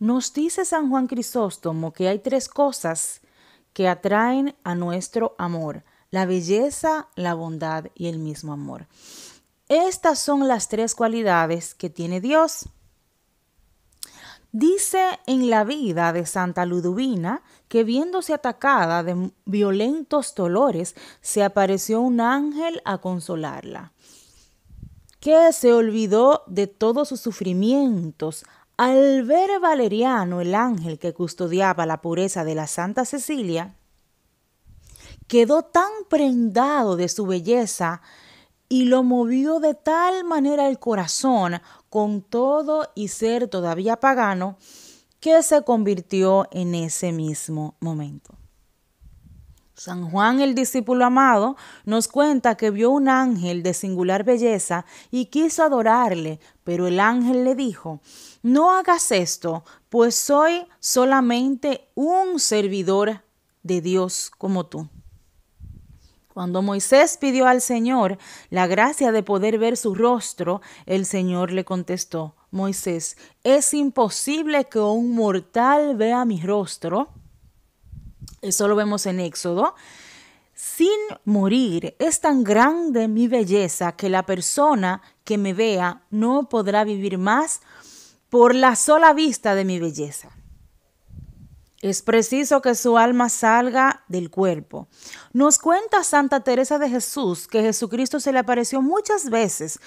Nos dice San Juan Crisóstomo que hay tres cosas que atraen a nuestro amor, la belleza, la bondad y el mismo amor. Estas son las tres cualidades que tiene Dios. Dice en la vida de Santa Ludovina que viéndose atacada de violentos dolores, se apareció un ángel a consolarla, que se olvidó de todos sus sufrimientos al ver Valeriano, el ángel que custodiaba la pureza de la Santa Cecilia, quedó tan prendado de su belleza y lo movió de tal manera el corazón con todo y ser todavía pagano que se convirtió en ese mismo momento. San Juan el discípulo amado nos cuenta que vio un ángel de singular belleza y quiso adorarle, pero el ángel le dijo, no hagas esto, pues soy solamente un servidor de Dios como tú. Cuando Moisés pidió al Señor la gracia de poder ver su rostro, el Señor le contestó, Moisés, es imposible que un mortal vea mi rostro eso lo vemos en Éxodo. Sin morir es tan grande mi belleza que la persona que me vea no podrá vivir más por la sola vista de mi belleza. Es preciso que su alma salga del cuerpo. Nos cuenta Santa Teresa de Jesús que Jesucristo se le apareció muchas veces,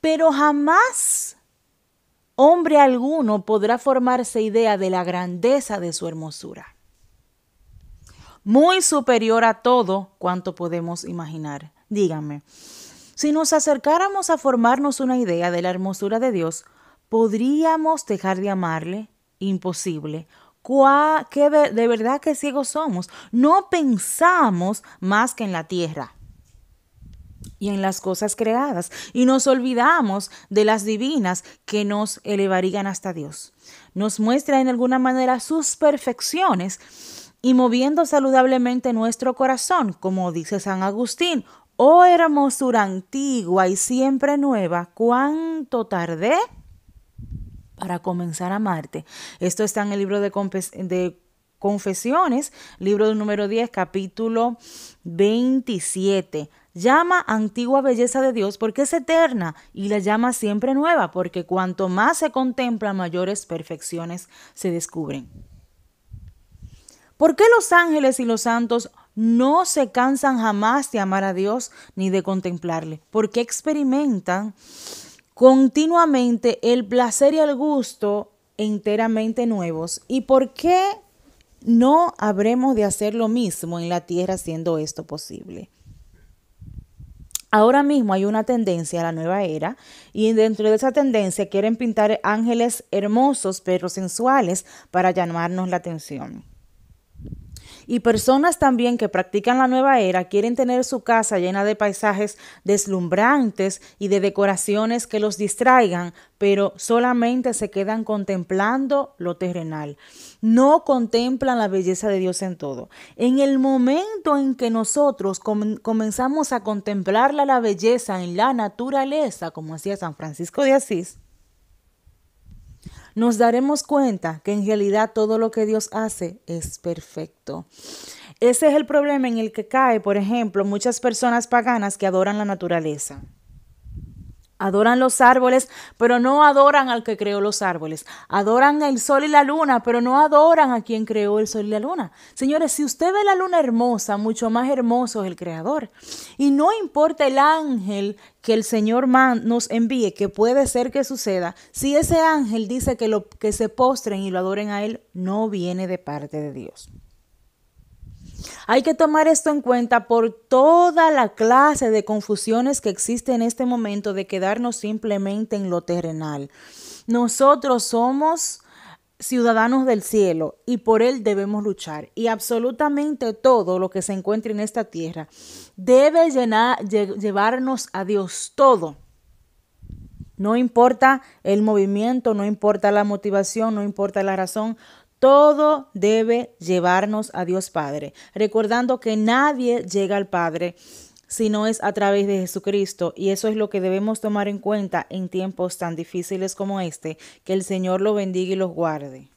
pero jamás hombre alguno podrá formarse idea de la grandeza de su hermosura muy superior a todo cuanto podemos imaginar. Díganme, si nos acercáramos a formarnos una idea de la hermosura de Dios, ¿podríamos dejar de amarle? Imposible. ¿Qué de verdad que ciegos somos? No pensamos más que en la tierra y en las cosas creadas, y nos olvidamos de las divinas que nos elevarían hasta Dios. Nos muestra en alguna manera sus perfecciones y moviendo saludablemente nuestro corazón, como dice San Agustín, oh hermosura antigua y siempre nueva, cuánto tardé para comenzar a amarte. Esto está en el libro de, Confesiones, libro número 10, capítulo 27. Llama antigua belleza de Dios porque es eterna y la llama siempre nueva porque cuanto más se contempla mayores perfecciones se descubren. ¿Por qué los ángeles y los santos no se cansan jamás de amar a Dios ni de contemplarle? ¿Por qué experimentan continuamente el placer y el gusto enteramente nuevos. ¿Y por qué no habremos de hacer lo mismo en la tierra siendo esto posible? Ahora mismo hay una tendencia a la nueva era y dentro de esa tendencia quieren pintar ángeles hermosos pero sensuales para llamarnos la atención. Y personas también que practican la nueva era quieren tener su casa llena de paisajes deslumbrantes y de decoraciones que los distraigan, pero solamente se quedan contemplando lo terrenal. No contemplan la belleza de Dios en todo. En el momento en que nosotros comenzamos a contemplar la belleza en la naturaleza, como hacía San Francisco de Asís, nos daremos cuenta que en realidad todo lo que Dios hace es perfecto. Ese es el problema en el que cae, por ejemplo, muchas personas paganas que adoran la naturaleza. Adoran los árboles, pero no adoran al que creó los árboles. Adoran el sol y la luna, pero no adoran a quien creó el sol y la luna. Señores, si usted ve la luna hermosa, mucho más hermoso es el creador. Y no importa el ángel que el Señor nos envíe, que puede ser que suceda, si ese ángel dice que lo que se postren y lo adoren a él, no viene de parte de Dios. Hay que tomar esto en cuenta por toda la clase de confusiones que existe en este momento de quedarnos simplemente en lo terrenal. Nosotros somos ciudadanos del cielo y por él debemos luchar. Y absolutamente todo lo que se encuentre en esta tierra debe llevarnos a Dios todo. No importa el movimiento, no importa la motivación, no importa la razón, todo debe llevarnos a Dios Padre, recordando que nadie llega al Padre si no es a través de Jesucristo. Y eso es lo que debemos tomar en cuenta en tiempos tan difíciles como este. Que el Señor lo bendiga y los guarde.